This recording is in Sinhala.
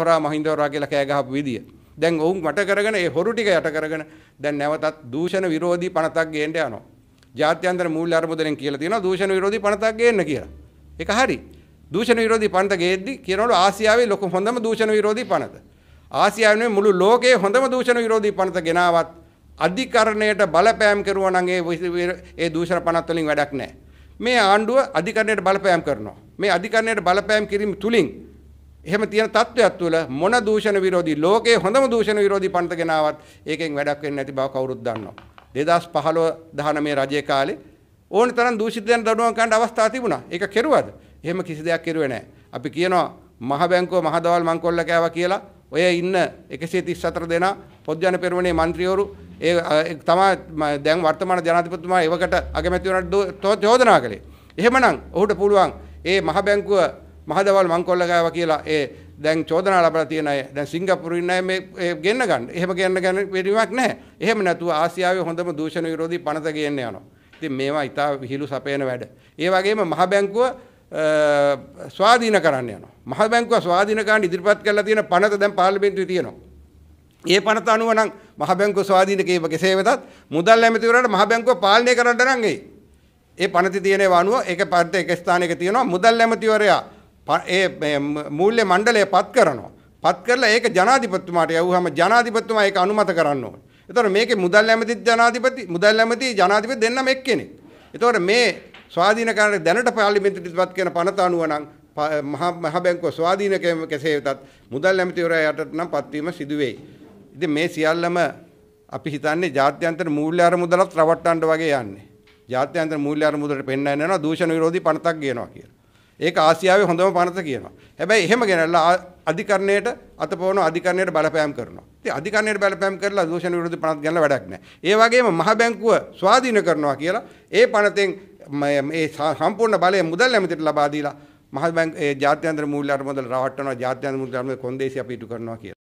හොරා මහින්දවරා කියලා කෑ ගහපු විදිය. දැන් ඔවුන් වට කරගෙන ඒ හොරු ටික යට කරගෙන දැන් නැවතත් දූෂණ විරෝධී පනතක් ගේන්න යනවා. ජාත්‍යන්තර මූල්‍ය අරමුදලෙන් කියලා තියෙනවා දූෂණ විරෝධී පනතක් ගේන්න කියලා. ඒක හරි. දූෂණ විරෝධී පනත ගේද්දි කියනවලු ආසියාවේ ලොකු හොඳම දූෂණ විරෝධී පනත. ආසියාවේ මුළු ලෝකයේ හොඳම දූෂණ විරෝධී පනත ගෙනාවත් අධිකරණයට බලපෑම් කරුවා නම් ඒ ඒ දූෂණ පනත් වලින් වැඩක් නැහැ. මේ ආණ්ඩුව අධිකරණයට බලපෑම් කරනවා. මේ අධිකරණයට බලපෑම් කිරීම තුලින් එහෙම තියෙන තත්ත්වයක් තුළ මොන දූෂණ විරෝධී ලෝකයේ හොඳම දූෂණ විරෝධී පන්ත ගෙනාවත් ඒකෙන් වැඩක් වෙන්නේ නැති බව කවුරුත් දන්නවා. 2015 19 රජයේ කාලේ ඕන තරම් දූෂිත දැන දඩුවම් ගන්න අවස්ථා තිබුණා. ඒක කෙරුවද? එහෙම කිසි දෙයක් කෙරුවේ නැහැ. අපි කියනවා මහ බැංකුව මහ දවල් මංකොල්ල කෑවා කියලා ඔය ඉන්න 134 දෙනා පොත්ජන පෙරමුණේ മന്ത്രിවරු ඒ තමයි දැන් වර්තමාන ජනාධිපතිතුමා එවකට අගමැති වුණාට චෝදනා කළේ. එහෙමනම් ඔහුට පුළුවන් ඒ මහ බැංකුව මහදවල් මංකොල්ල ගෑවා කියලා ඒ දැන් චෝදනා ලබලා තියෙන අය දැන් සිංගප්පූරුවේ ඉන්න අය මේ ගෙන්න ගන්න. එහෙම ගෙන්න ගන්න පිළිවීමක් නැහැ. එහෙම නැතුව ආසියාවේ හොඳම දූෂණ විරෝධී පනත ගේන්න යනවා. ඉතින් මේවා ඊටා විහිළු සපයන වැඩ. ඒ වගේම මහ බැංකුව ස්වාධීන කරන්න යනවා. මහ බැංකුව ස්වාධීන කරන්න ඉදිරිපත් කරලා තියෙන පනත දැන් පාර්ලිමේන්තුවේ තියෙනවා. ඒ පනත අනුව නම් මහ බැංකුව ස්වාධීන කීම කෙසේ වෙතත් මුදල් ඇමතිවරයාට මහ බැංකුව පාලනය කරන්න නම් ඒ පනති තියෙන ඒවා අනුව ඒක පනත එක ස්ථානයක තියෙනවා මුදල් ඇමතිවරයා ඒ මූල්‍ය මණ්ඩලය පත් කරනවා. පත් කරලා ඒක ජනාධිපතිතුමාට යවුවම ජනාධිපතිතුමා ඒක අනුමත කරන්න ඕනේ. එතකොට මේකේ මුදල් ඇමති ජනාධිපති මුදල් ඇමති ජනාධිපති දෙන්නම එක්කෙනෙක්. එතකොට මේ ස්වාධීන කරන දැනට පාර්ලිමේන්තුවේපත් කරන පනත අනුව නම් මහා මහ බැංකුව ස්වාධීන කෙසේ වෙතත් මුදල් ඇමතිවරයා යටට නම් පත්වීම සිදු වෙයි. ඉතින් මේ සියල්ලම අපි හිතන්නේ ජාත්‍යන්තර මූල්‍ය අරමුදලත් රවට්ටන්න වගේ යන්නේ. ජාත්‍යන්තර මූල්‍ය අරමුදලට පෙන්වන්න යනවා දූෂණ විරෝධී පනතක් ගේනවා කියලා. ඒක ආසියාවේ හොඳම පනත කියනවා. හැබැයි එහෙම ගෙනල්ලා අධිකරණයට අතපොවන අධිකරණයට බලපෑම් කරනවා. ඉතින් අධිකරණයට බලපෑම් කරලා දූෂණ විරෝධී පනත ගන්න වැඩක් නැහැ. ඒ වගේම මහ බැංකුව ස්වාධීන කරනවා කියලා ඒ පනතෙන් මේ සම්පූර්ණ බලය මුදල් ඇමතිට ලබා දීලා මහ බැංකුවේ ජාත්‍යන්තර මූල්‍ය අරමුදල් රවට්ටනවා ජාත්‍යන්තර මූල්‍ය අරමුදල් කොන්දේසි අපි ඉටු කරනවා කියලා.